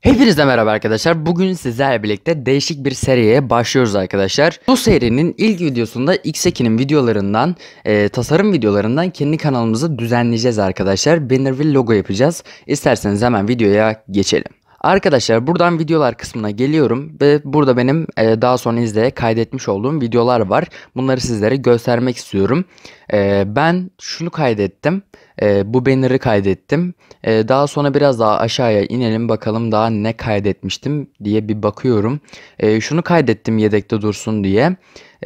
Hepinizle merhaba arkadaşlar. Bugün sizlerle birlikte değişik bir seriye başlıyoruz arkadaşlar. Bu serinin ilk videosunda X2'nin videolarından, e, tasarım videolarından kendi kanalımızı düzenleyeceğiz arkadaşlar. Banner ve logo yapacağız. İsterseniz hemen videoya geçelim. Arkadaşlar buradan videolar kısmına geliyorum ve burada benim e, daha sonra izle kaydetmiş olduğum videolar var. Bunları sizlere göstermek istiyorum. E, ben şunu kaydettim. E, bu banner'ı kaydettim. E, daha sonra biraz daha aşağıya inelim bakalım daha ne kaydetmiştim diye bir bakıyorum. E, şunu kaydettim yedekte dursun diye.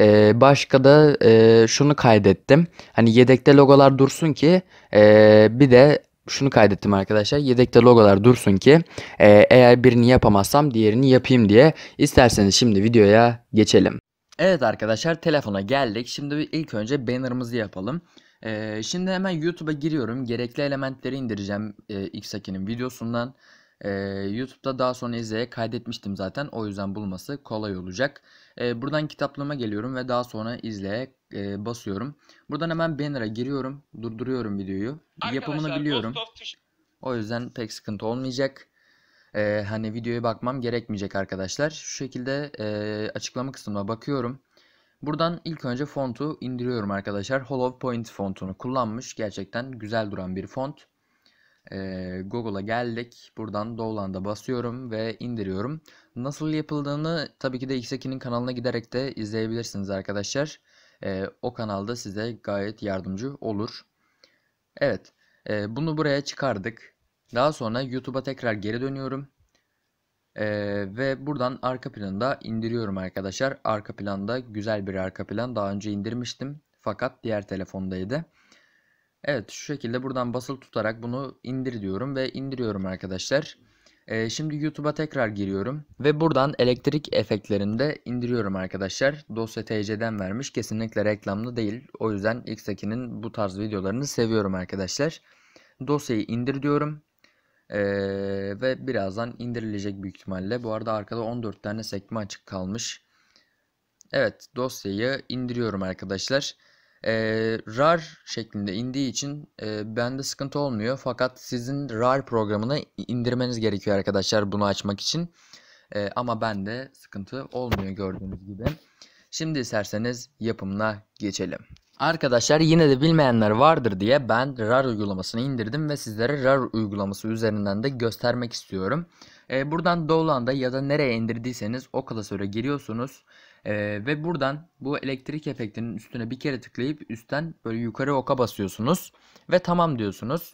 E, başka da e, şunu kaydettim. Hani yedekte logolar dursun ki e, bir de şunu kaydettim arkadaşlar. Yedekte logolar dursun ki e, eğer birini yapamazsam diğerini yapayım diye. İsterseniz şimdi videoya geçelim. Evet arkadaşlar telefona geldik. Şimdi ilk önce banner'ımızı yapalım. Ee, şimdi hemen YouTube'a giriyorum. Gerekli elementleri indireceğim e, Xaki'nin videosundan. Ee, YouTube'da daha sonra izleye kaydetmiştim zaten. O yüzden bulması kolay olacak. E, buradan kitaplama geliyorum ve daha sonra izleye e, basıyorum. Buradan hemen banner'a giriyorum. Durduruyorum videoyu. Arkadaşlar, Yapımını biliyorum. O yüzden pek sıkıntı olmayacak. E, hani videoya bakmam gerekmeyecek arkadaşlar. Şu şekilde e, açıklama kısmına bakıyorum. Buradan ilk önce fontu indiriyorum arkadaşlar. Hollow Point fontunu kullanmış. Gerçekten güzel duran bir font. Google'a geldik. Buradan Download'a basıyorum ve indiriyorum. Nasıl yapıldığını tabii ki de X2'nin kanalına giderek de izleyebilirsiniz arkadaşlar. o kanalda size gayet yardımcı olur. Evet bunu buraya çıkardık. Daha sonra YouTube'a tekrar geri dönüyorum. Ee, ve buradan arka planında indiriyorum arkadaşlar. Arka planda güzel bir arka plan. Daha önce indirmiştim. Fakat diğer telefondaydı. Evet şu şekilde buradan basılı tutarak bunu indir diyorum ve indiriyorum arkadaşlar. Ee, şimdi YouTube'a tekrar giriyorum ve buradan elektrik efektlerini de indiriyorum arkadaşlar. Dosya TC'den vermiş kesinlikle reklamlı değil. O yüzden X2'nin bu tarz videolarını seviyorum arkadaşlar. Dosyayı indir diyorum. Ee, ve birazdan indirilecek büyük ihtimalle. Bu arada arkada 14 tane sekme açık kalmış. Evet dosyayı indiriyorum arkadaşlar. Arkadaşlar e, RAR şeklinde indiği için e, bende sıkıntı olmuyor. Fakat sizin RAR programını indirmeniz gerekiyor arkadaşlar bunu açmak için. E, ama bende sıkıntı olmuyor gördüğünüz gibi. Şimdi isterseniz yapımına geçelim. Arkadaşlar yine de bilmeyenler vardır diye ben RAR uygulamasını indirdim ve sizlere RAR uygulaması üzerinden de göstermek istiyorum. E, buradan Download'a ya da nereye indirdiyseniz o klasöre giriyorsunuz. E, ve buradan bu elektrik efektinin üstüne bir kere tıklayıp üstten böyle yukarı oka basıyorsunuz ve tamam diyorsunuz.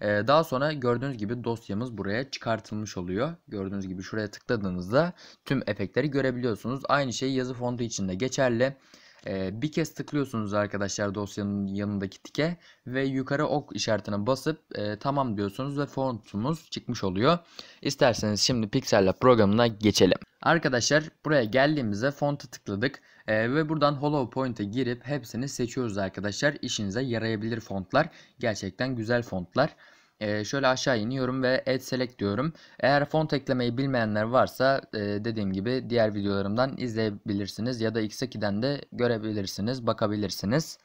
E, daha sonra gördüğünüz gibi dosyamız buraya çıkartılmış oluyor. Gördüğünüz gibi şuraya tıkladığınızda tüm efektleri görebiliyorsunuz. Aynı şey yazı fontu için de geçerli. E, bir kez tıklıyorsunuz arkadaşlar dosyanın yanındaki tike ve yukarı ok işaretine basıp e, tamam diyorsunuz ve fontumuz çıkmış oluyor. İsterseniz şimdi Pixel Lab programına geçelim. Arkadaşlar buraya geldiğimizde fonta tıkladık e, ve buradan hollow pointe girip hepsini seçiyoruz arkadaşlar. İşinize yarayabilir fontlar. Gerçekten güzel fontlar. Ee, şöyle aşağı iniyorum ve Add Select diyorum. Eğer font eklemeyi bilmeyenler varsa e, dediğim gibi diğer videolarımdan izleyebilirsiniz ya da X2'den de görebilirsiniz, bakabilirsiniz.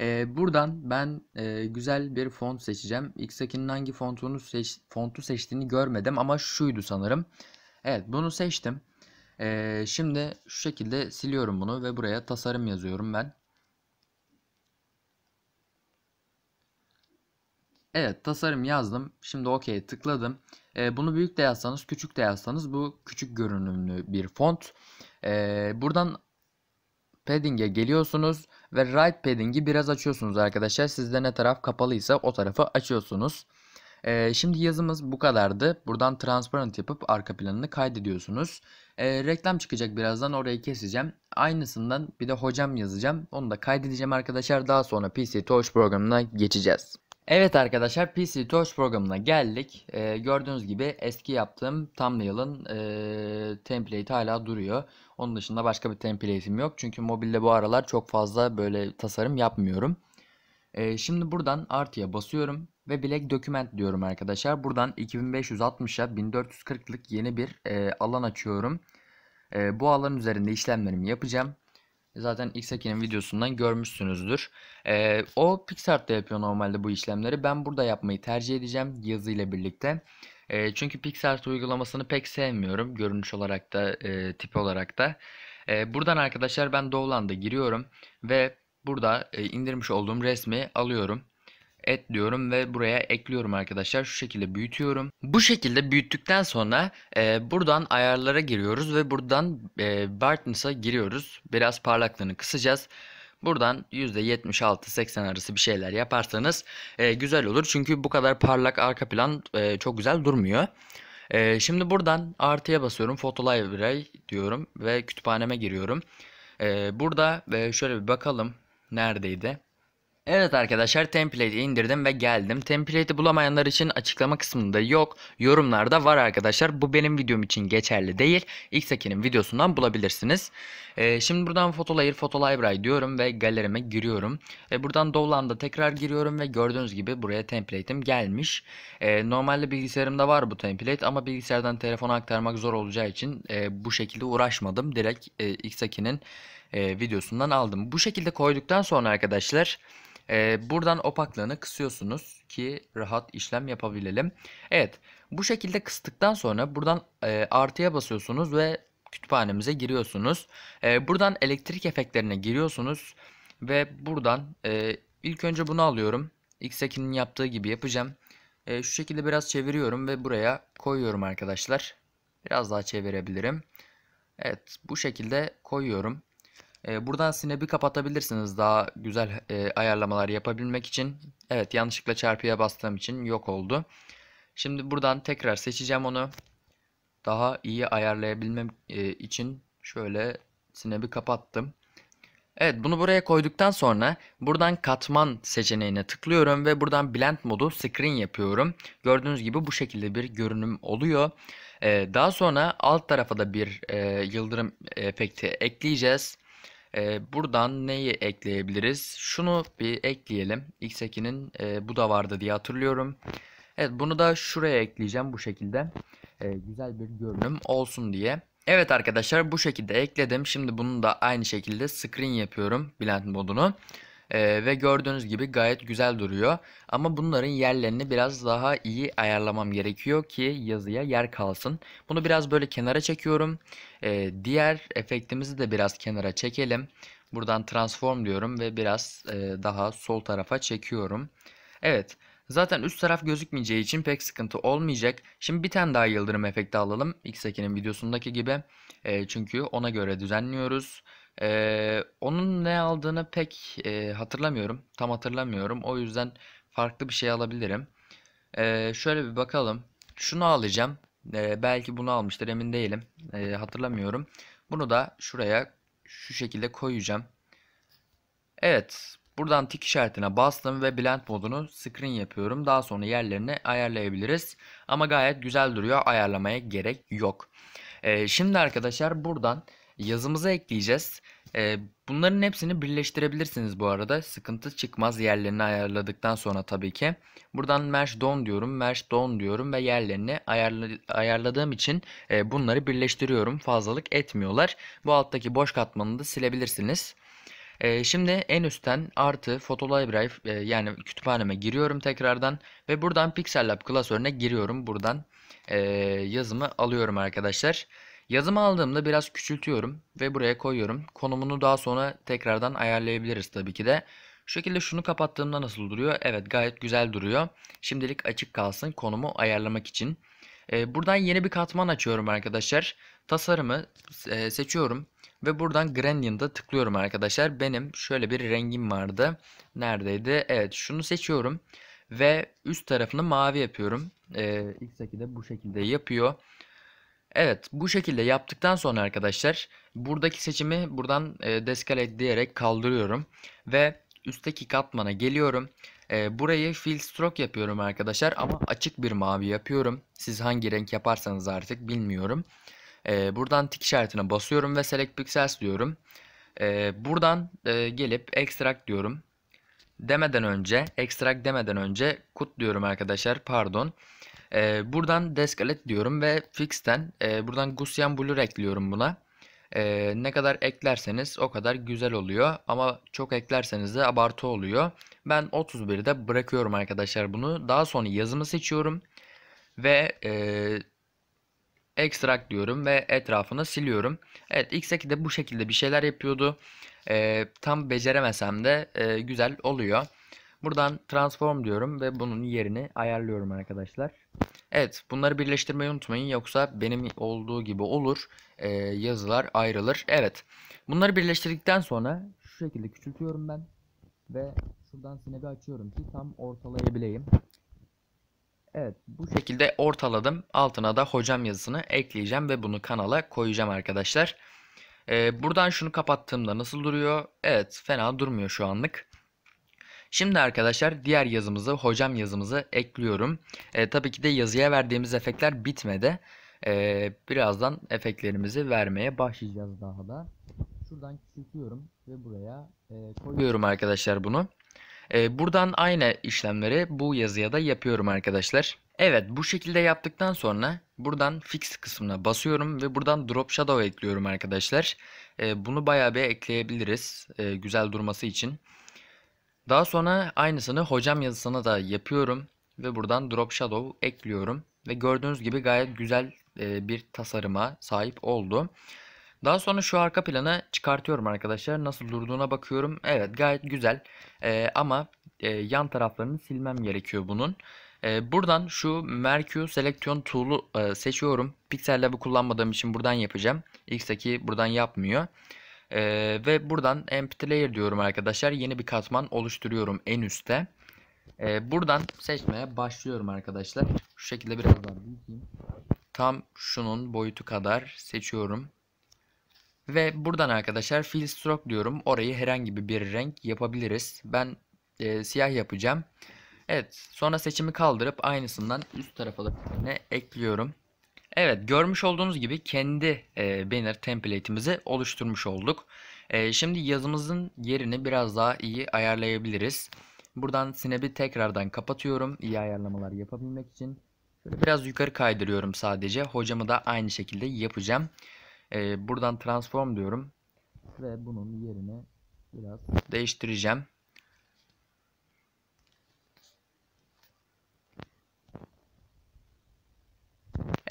Ee, buradan ben e, güzel bir font seçeceğim. X2'nin hangi fontunu seç, fontu seçtiğini görmedim ama şuydu sanırım. Evet bunu seçtim. Ee, şimdi şu şekilde siliyorum bunu ve buraya tasarım yazıyorum ben. Evet tasarım yazdım. Şimdi okey tıkladım. E, bunu büyük de yazsanız küçük de yazsanız bu küçük görünümlü bir font. E, buradan padding'e geliyorsunuz ve right padding'i biraz açıyorsunuz arkadaşlar. Sizde ne taraf kapalıysa o tarafı açıyorsunuz. Ee, şimdi yazımız bu kadardı. Buradan transparent yapıp arka planını kaydediyorsunuz. Ee, reklam çıkacak birazdan orayı keseceğim. Aynısından bir de hocam yazacağım. Onu da kaydedeceğim arkadaşlar. Daha sonra PC Touch programına geçeceğiz. Evet arkadaşlar PC Torch programına geldik. Ee, gördüğünüz gibi eski yaptığım thumbnail'ın e, template hala duruyor. Onun dışında başka bir template'im yok. Çünkü mobilde bu aralar çok fazla böyle tasarım yapmıyorum. Ee, şimdi buradan artıya basıyorum ve black document diyorum arkadaşlar. Buradan 2560'a 1440'lık yeni bir e, alan açıyorum. E, bu alan üzerinde işlemlerimi yapacağım. Zaten X-Hack'in videosundan görmüşsünüzdür. Ee, o PixArt'ta yapıyor normalde bu işlemleri. Ben burada yapmayı tercih edeceğim yazı ile birlikte. E, çünkü PixArt uygulamasını pek sevmiyorum. Görünüş olarak da e, tip olarak da. E, buradan arkadaşlar ben Dowland'a giriyorum. Ve burada e, indirmiş olduğum resmi alıyorum et diyorum ve buraya ekliyorum arkadaşlar. Şu şekilde büyütüyorum. Bu şekilde büyüttükten sonra e, buradan ayarlara giriyoruz ve buradan e, brightness'a giriyoruz. Biraz parlaklığını kısacağız. Buradan %76-80 arası bir şeyler yaparsanız e, güzel olur. Çünkü bu kadar parlak arka plan e, çok güzel durmuyor. E, şimdi buradan artıya basıyorum. Photo Library diyorum ve kütüphaneme giriyorum. E, burada e, şöyle bir bakalım neredeydi. Evet arkadaşlar template'i indirdim ve geldim. Template'i bulamayanlar için açıklama kısmında yok. Yorumlarda var arkadaşlar. Bu benim videom için geçerli değil. x Xaki'nin videosundan bulabilirsiniz. Ee, şimdi buradan Photolayer, Photolibrary diyorum ve galerime giriyorum. Ee, buradan Dowland'a tekrar giriyorum ve gördüğünüz gibi buraya template'im gelmiş. Ee, normalde bilgisayarımda var bu template ama bilgisayardan telefona aktarmak zor olacağı için e, bu şekilde uğraşmadım. Direkt e, Xaki'nin e, videosundan aldım. Bu şekilde koyduktan sonra arkadaşlar... E, buradan opaklığını kısıyorsunuz ki rahat işlem yapabilelim. Evet bu şekilde kıstıktan sonra buradan e, artıya basıyorsunuz ve kütüphanemize giriyorsunuz. E, buradan elektrik efektlerine giriyorsunuz ve buradan e, ilk önce bunu alıyorum. X8'in yaptığı gibi yapacağım. E, şu şekilde biraz çeviriyorum ve buraya koyuyorum arkadaşlar. Biraz daha çevirebilirim. Evet bu şekilde koyuyorum. E, buradan Snap'i kapatabilirsiniz daha güzel e, ayarlamalar yapabilmek için. Evet yanlışlıkla çarpıya bastığım için yok oldu. Şimdi buradan tekrar seçeceğim onu. Daha iyi ayarlayabilmem e, için şöyle Snap'i kapattım. Evet bunu buraya koyduktan sonra buradan katman seçeneğine tıklıyorum ve buradan blend modu screen yapıyorum. Gördüğünüz gibi bu şekilde bir görünüm oluyor. Ee, daha sonra alt tarafa da bir e, yıldırım efekti ekleyeceğiz. E, buradan neyi ekleyebiliriz? Şunu bir ekleyelim. x 8in e, bu da vardı diye hatırlıyorum. Evet bunu da şuraya ekleyeceğim bu şekilde. E, güzel bir görünüm olsun diye. Evet arkadaşlar bu şekilde ekledim. Şimdi bunu da aynı şekilde screen yapıyorum blend modunu. Ee, ve gördüğünüz gibi gayet güzel duruyor. Ama bunların yerlerini biraz daha iyi ayarlamam gerekiyor ki yazıya yer kalsın. Bunu biraz böyle kenara çekiyorum. Ee, diğer efektimizi de biraz kenara çekelim. Buradan transform diyorum ve biraz e, daha sol tarafa çekiyorum. Evet. Zaten üst taraf gözükmeyeceği için pek sıkıntı olmayacak. Şimdi bir tane daha yıldırım efekti alalım. X2'nin videosundaki gibi. E, çünkü ona göre düzenliyoruz onun ne aldığını pek e, hatırlamıyorum. Tam hatırlamıyorum. O yüzden farklı bir şey alabilirim. Ee, şöyle bir bakalım. Şunu alacağım. Ee, belki bunu almıştır emin değilim. Ee, hatırlamıyorum. Bunu da şuraya şu şekilde koyacağım. Evet. Buradan tik işaretine bastım ve blend modunu screen yapıyorum. Daha sonra yerlerini ayarlayabiliriz. Ama gayet güzel duruyor. Ayarlamaya gerek yok. Ee, şimdi arkadaşlar buradan yazımıza ekleyeceğiz. E, bunların hepsini birleştirebilirsiniz bu arada. Sıkıntı çıkmaz yerlerini ayarladıktan sonra tabii ki. Buradan merge don diyorum, merge don diyorum ve yerlerini ayarla, ayarladığım için e, bunları birleştiriyorum. Fazlalık etmiyorlar. Bu alttaki boş katmanını da silebilirsiniz. E, şimdi en üstten artı photolibrary e, yani kütüphaneme giriyorum tekrardan ve buradan Pixel Lab klasörüne giriyorum. Buradan e, yazımı alıyorum arkadaşlar. Arkadaşlar. Yazımı aldığımda biraz küçültüyorum ve buraya koyuyorum. Konumunu daha sonra tekrardan ayarlayabiliriz tabii ki de. Şu şekilde şunu kapattığımda nasıl duruyor? Evet gayet güzel duruyor. Şimdilik açık kalsın konumu ayarlamak için. Ee, buradan yeni bir katman açıyorum arkadaşlar. Tasarımı e, seçiyorum. Ve buradan Gradient'a tıklıyorum arkadaşlar. Benim şöyle bir rengim vardı. Neredeydi? Evet şunu seçiyorum. Ve üst tarafını mavi yapıyorum. Ee, X2 de bu şekilde yapıyor. Evet bu şekilde yaptıktan sonra arkadaşlar buradaki seçimi buradan e, deskale diyerek kaldırıyorum. Ve üstteki katmana geliyorum. E, burayı fill stroke yapıyorum arkadaşlar ama açık bir mavi yapıyorum. Siz hangi renk yaparsanız artık bilmiyorum. E, buradan tik işaretine basıyorum ve select pixels diyorum. E, buradan e, gelip extract diyorum. Demeden önce extract demeden önce kut diyorum arkadaşlar pardon. Pardon e, buradan deskalet diyorum ve fixten e, buradan Gaussian blur ekliyorum buna. E, ne kadar eklerseniz o kadar güzel oluyor ama çok eklerseniz de abartı oluyor. Ben 31'de bırakıyorum arkadaşlar bunu. Daha sonra yazımı seçiyorum ve e, extract diyorum ve etrafını siliyorum. Evet X2 de bu şekilde bir şeyler yapıyordu. E, tam beceremesem de e, güzel oluyor. Buradan transform diyorum ve bunun yerini ayarlıyorum arkadaşlar. Evet bunları birleştirmeyi unutmayın yoksa benim olduğu gibi olur e, yazılar ayrılır. Evet bunları birleştirdikten sonra şu şekilde küçültüyorum ben ve şuradan sinebi açıyorum ki tam ortalayabileyim. Evet bu şekilde ortaladım altına da hocam yazısını ekleyeceğim ve bunu kanala koyacağım arkadaşlar. Ee, buradan şunu kapattığımda nasıl duruyor? Evet fena durmuyor şu anlık. Şimdi arkadaşlar diğer yazımızı hocam yazımızı ekliyorum. E, tabii ki de yazıya verdiğimiz efektler bitmedi. E, birazdan efektlerimizi vermeye başlayacağız daha da. Şuradan küçültüyorum ve buraya e, koyuyorum arkadaşlar bunu. E, buradan aynı işlemleri bu yazıya da yapıyorum arkadaşlar. Evet bu şekilde yaptıktan sonra buradan fix kısmına basıyorum ve buradan drop shadow ekliyorum arkadaşlar. E, bunu bayağı bir ekleyebiliriz e, güzel durması için. Daha sonra aynısını hocam yazısına da yapıyorum ve buradan drop shadow ekliyorum. Ve gördüğünüz gibi gayet güzel e, bir tasarıma sahip oldu. Daha sonra şu arka planı çıkartıyorum arkadaşlar. Nasıl durduğuna bakıyorum. Evet gayet güzel ee, ama e, yan taraflarını silmem gerekiyor bunun. Ee, buradan şu Mercure Selection Tool'u e, seçiyorum. Pixel Lab'ı kullanmadığım için buradan yapacağım. x buradan yapmıyor. E, ve buradan empty layer diyorum arkadaşlar. Yeni bir katman oluşturuyorum en üstte. E, ee, buradan seçmeye başlıyorum arkadaşlar. Şu şekilde biraz daha büyüteyim. Tam şunun boyutu kadar seçiyorum. Ve buradan arkadaşlar fill stroke diyorum. Orayı herhangi bir renk yapabiliriz. Ben e, siyah yapacağım. Evet sonra seçimi kaldırıp aynısından üst tarafa da ekliyorum. Evet görmüş olduğunuz gibi kendi e, banner template'imizi oluşturmuş olduk. E, şimdi yazımızın yerini biraz daha iyi ayarlayabiliriz. Buradan Snap'i tekrardan kapatıyorum iyi ayarlamalar yapabilmek için. Şöyle biraz yukarı kaydırıyorum sadece. Hocamı da aynı şekilde yapacağım. E, buradan transform diyorum. Ve bunun yerini biraz değiştireceğim.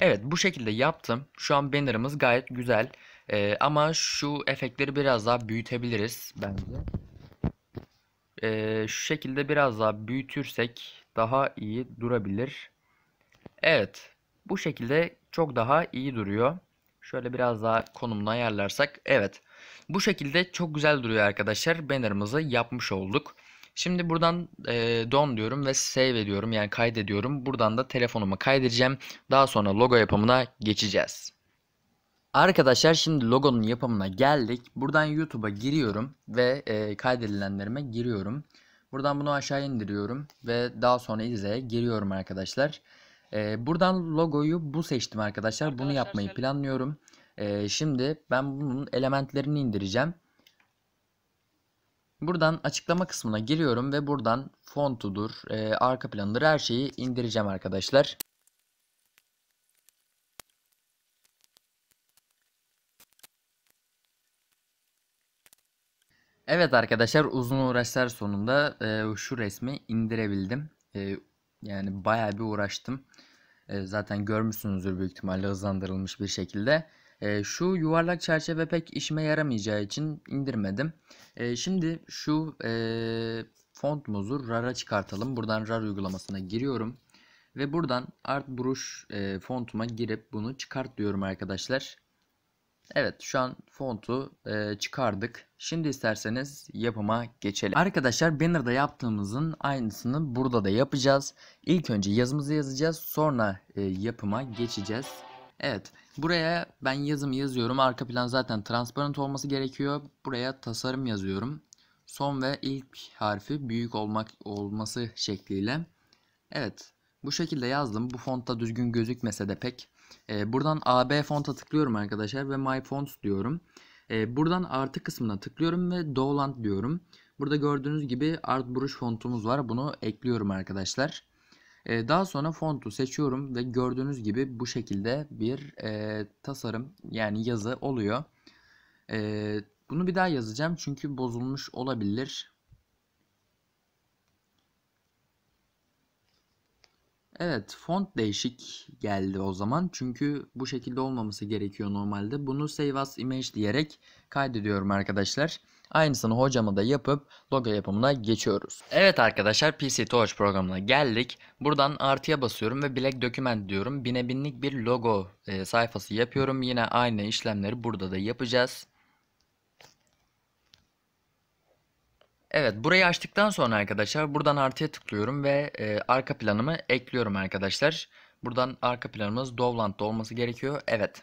Evet bu şekilde yaptım. Şu an banner'ımız gayet güzel. Ee, ama şu efektleri biraz daha büyütebiliriz bence. Ee, şu şekilde biraz daha büyütürsek daha iyi durabilir. Evet bu şekilde çok daha iyi duruyor. Şöyle biraz daha konumunu ayarlarsak. Evet bu şekilde çok güzel duruyor arkadaşlar. Banner'ımızı yapmış olduk. Şimdi buradan e, don diyorum ve save ediyorum yani kaydediyorum. Buradan da telefonuma kaydedeceğim. Daha sonra logo yapımına geçeceğiz. Arkadaşlar şimdi logonun yapımına geldik. Buradan YouTube'a giriyorum ve e, kaydedilenlerime giriyorum. Buradan bunu aşağı indiriyorum ve daha sonra izleye giriyorum arkadaşlar. E, buradan logoyu bu seçtim arkadaşlar. arkadaşlar Bunu yapmayı planlıyorum. E, şimdi ben bunun elementlerini indireceğim. Buradan açıklama kısmına giriyorum ve buradan fontudur, e, arka planıdır her şeyi indireceğim arkadaşlar. Evet arkadaşlar uzun uğraşlar sonunda e, şu resmi indirebildim. E, yani baya bir uğraştım. E, zaten görmüşsünüzdür büyük ihtimalle hızlandırılmış bir şekilde. Ee, şu yuvarlak çerçeve pek işime yaramayacağı için indirmedim. Ee, şimdi şu ee, font muzu RAR'a çıkartalım. Buradan RAR uygulamasına giriyorum. Ve buradan Art Brush fontuma girip bunu çıkart diyorum arkadaşlar. Evet şu an fontu e, çıkardık. Şimdi isterseniz yapıma geçelim. Arkadaşlar banner'da yaptığımızın aynısını burada da yapacağız. İlk önce yazımızı yazacağız sonra e, yapıma geçeceğiz. Evet buraya ben yazım yazıyorum. Arka plan zaten transparent olması gerekiyor. Buraya tasarım yazıyorum. Son ve ilk harfi büyük olmak olması şekliyle. Evet bu şekilde yazdım. Bu fonta düzgün gözükmese de pek. Ee, buradan AB fonta tıklıyorum arkadaşlar ve My Fonts diyorum. Ee, buradan artı kısmına tıklıyorum ve Doland diyorum. Burada gördüğünüz gibi art Artbrush fontumuz var. Bunu ekliyorum arkadaşlar daha sonra fontu seçiyorum ve gördüğünüz gibi bu şekilde bir e, tasarım yani yazı oluyor. E, bunu bir daha yazacağım çünkü bozulmuş olabilir. Evet font değişik geldi o zaman. Çünkü bu şekilde olmaması gerekiyor normalde. Bunu save as image diyerek kaydediyorum arkadaşlar. Aynısını hocamı da yapıp logo yapımına geçiyoruz. Evet arkadaşlar PC Torch programına geldik. Buradan artıya basıyorum ve Black Document diyorum. Bine binlik bir logo e, sayfası yapıyorum. Yine aynı işlemleri burada da yapacağız. Evet burayı açtıktan sonra arkadaşlar buradan artıya tıklıyorum ve e, arka planımı ekliyorum arkadaşlar. Buradan arka planımız Dovland'da olması gerekiyor. Evet.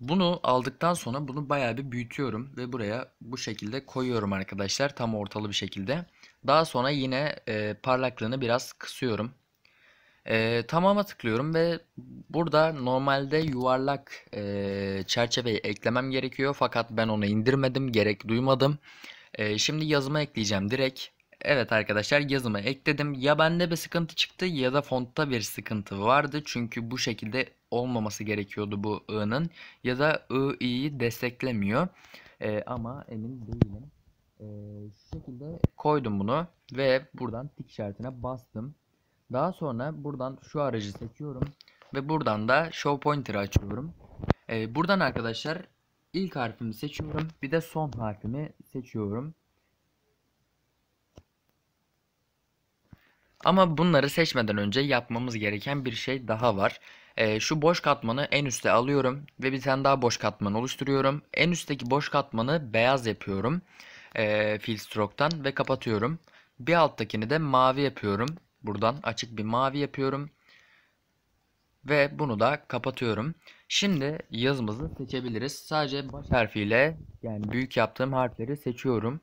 Bunu aldıktan sonra bunu bayağı bir büyütüyorum ve buraya bu şekilde koyuyorum arkadaşlar tam ortalı bir şekilde. Daha sonra yine e, parlaklığını biraz kısıyorum. E, tamama tıklıyorum ve burada normalde yuvarlak e, çerçeveyi eklemem gerekiyor fakat ben onu indirmedim gerek duymadım. E, şimdi yazıma ekleyeceğim direkt. Evet arkadaşlar yazıma ekledim. Ya bende bir sıkıntı çıktı ya da fontta bir sıkıntı vardı. Çünkü bu şekilde olmaması gerekiyordu bu i'nin ya da i desteklemiyor e, ama emin değilim. E, şu şekilde koydum bunu ve buradan tik işaretine bastım. Daha sonra buradan şu aracı seçiyorum ve buradan da show pointer'ı açıyorum. E, buradan arkadaşlar ilk harfimi seçiyorum bir de son harfimi seçiyorum. Ama bunları seçmeden önce yapmamız gereken bir şey daha var. E, şu boş katmanı en üste alıyorum ve bir tane daha boş katman oluşturuyorum. En üstteki boş katmanı beyaz yapıyorum. E, fill stroke'tan ve kapatıyorum. Bir alttakini de mavi yapıyorum. Buradan açık bir mavi yapıyorum. Ve bunu da kapatıyorum. Şimdi yazımızı seçebiliriz. Sadece baş harfiyle yani büyük yaptığım harfleri seçiyorum.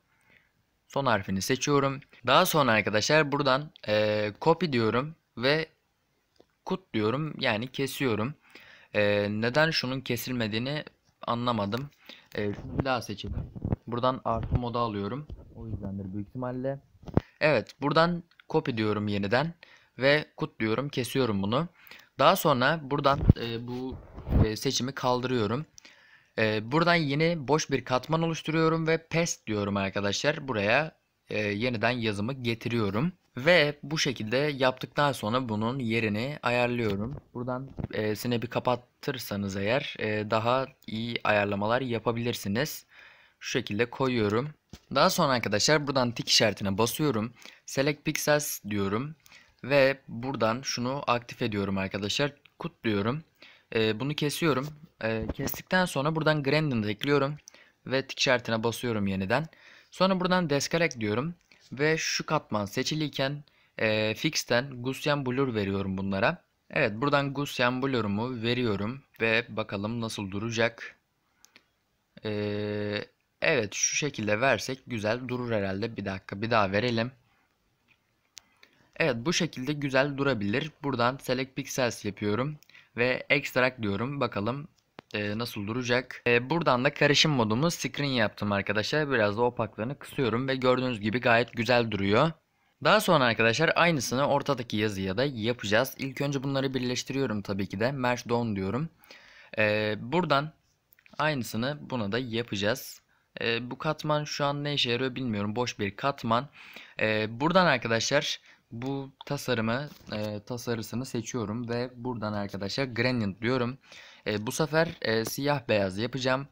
Son harfini seçiyorum. Daha sonra arkadaşlar buradan e, copy diyorum ve kut diyorum yani kesiyorum. Ee, neden şunun kesilmediğini anlamadım. Ee, bir daha seçelim. Buradan artı moda alıyorum. O yüzdendir büyük ihtimalle. Evet buradan copy diyorum yeniden. Ve kut diyorum kesiyorum bunu. Daha sonra buradan e, bu e, seçimi kaldırıyorum. E, buradan yeni boş bir katman oluşturuyorum ve paste diyorum arkadaşlar. Buraya e, yeniden yazımı getiriyorum. Ve bu şekilde yaptıktan sonra bunun yerini ayarlıyorum. Buradan e, sinebi kapatırsanız eğer e, daha iyi ayarlamalar yapabilirsiniz. Şu şekilde koyuyorum. Daha sonra arkadaşlar buradan tik işaretine basıyorum. Select Pixels diyorum. Ve buradan şunu aktif ediyorum arkadaşlar. Kut diyorum. E, bunu kesiyorum. E, kestikten sonra buradan Grandin'de ekliyorum. Ve tik işaretine basıyorum yeniden. Sonra buradan Descarect diyorum ve şu katman seçiliyken e, fix'ten Gaussian Blur veriyorum bunlara. Evet buradan Gaussian Blur'umu veriyorum ve bakalım nasıl duracak. Ee, evet şu şekilde versek güzel durur herhalde. Bir dakika bir daha verelim. Evet bu şekilde güzel durabilir. Buradan Select Pixels yapıyorum ve Extract diyorum. Bakalım e, nasıl duracak. E, buradan da karışım modumu screen yaptım arkadaşlar. Biraz da opaklığını kısıyorum ve gördüğünüz gibi gayet güzel duruyor. Daha sonra arkadaşlar aynısını ortadaki yazıya da yapacağız. İlk önce bunları birleştiriyorum tabii ki de. Merge Down diyorum. E, buradan aynısını buna da yapacağız. E, bu katman şu an ne işe yarıyor bilmiyorum. Boş bir katman. E, buradan arkadaşlar bu tasarımı e, tasarısını seçiyorum ve buradan arkadaşlar gradient diyorum. E, bu sefer e, siyah beyaz yapacağım.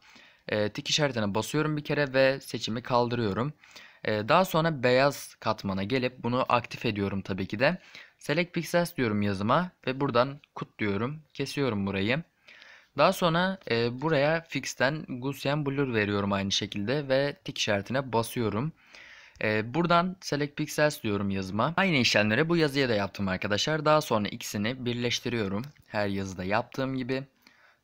E, tik işaretine basıyorum bir kere ve seçimi kaldırıyorum. E, daha sonra beyaz katmana gelip bunu aktif ediyorum tabii ki de. Select Pixels diyorum yazıma ve buradan cut diyorum. Kesiyorum burayı. Daha sonra e, buraya fixten Gaussian Blur veriyorum aynı şekilde ve tik işaretine basıyorum. E, buradan Select Pixels diyorum yazıma. Aynı işlemleri bu yazıya da yaptım arkadaşlar. Daha sonra ikisini birleştiriyorum. Her yazıda yaptığım gibi.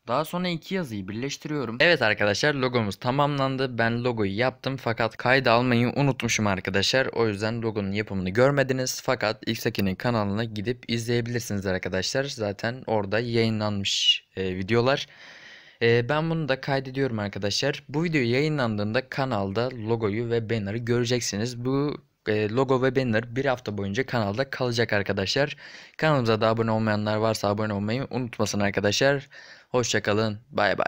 Daha sonra iki yazıyı birleştiriyorum. Evet arkadaşlar logomuz tamamlandı. Ben logoyu yaptım fakat kaydı almayı unutmuşum arkadaşlar. O yüzden logonun yapımını görmediniz. Fakat Xaki'nin kanalına gidip izleyebilirsiniz arkadaşlar. Zaten orada yayınlanmış e, videolar. E, ben bunu da kaydediyorum arkadaşlar. Bu video yayınlandığında kanalda logoyu ve banner'ı göreceksiniz. Bu e, logo ve banner bir hafta boyunca kanalda kalacak arkadaşlar. Kanalımıza da abone olmayanlar varsa abone olmayı unutmasın arkadaşlar. Hoşçakalın. Bay bay.